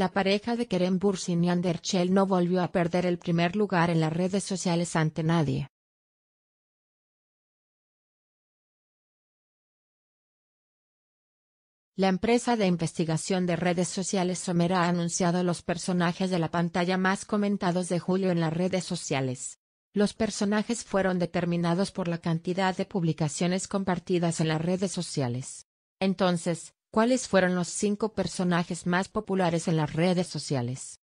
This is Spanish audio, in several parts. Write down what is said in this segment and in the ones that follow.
La pareja de Kerem Bursin y Anderchel no volvió a perder el primer lugar en las redes sociales ante nadie. La empresa de investigación de redes sociales Somera ha anunciado los personajes de la pantalla más comentados de julio en las redes sociales. Los personajes fueron determinados por la cantidad de publicaciones compartidas en las redes sociales. Entonces, ¿Cuáles fueron los cinco personajes más populares en las redes sociales?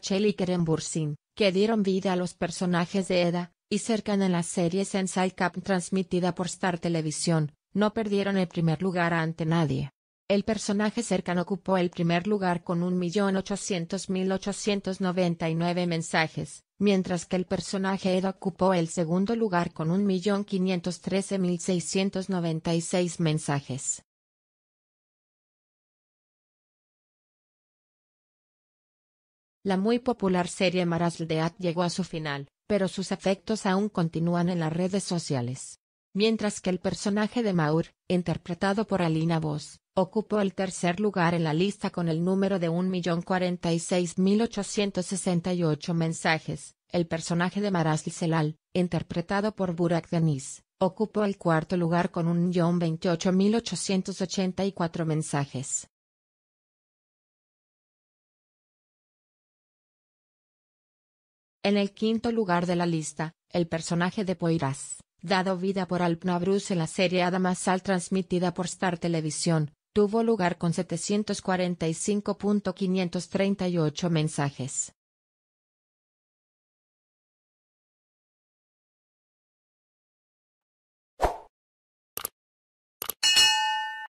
Chell y Keren Bursin, que dieron vida a los personajes de Eda, y cercan en la serie Sensei Cup transmitida por Star Televisión, no perdieron el primer lugar ante nadie. El personaje cercano ocupó el primer lugar con 1.800.899 mensajes, mientras que el personaje edo ocupó el segundo lugar con 1.513.696 mensajes. La muy popular serie Marasl de llegó a su final, pero sus efectos aún continúan en las redes sociales mientras que el personaje de Maur, interpretado por Alina Vos, ocupó el tercer lugar en la lista con el número de 1.046.868 mensajes. El personaje de y Celal, interpretado por Burak Deniz, ocupó el cuarto lugar con 1.028.884 mensajes. En el quinto lugar de la lista, el personaje de Poirás dado vida por Alpna Bruce en la serie Adamasal transmitida por Star Televisión, tuvo lugar con 745.538 mensajes.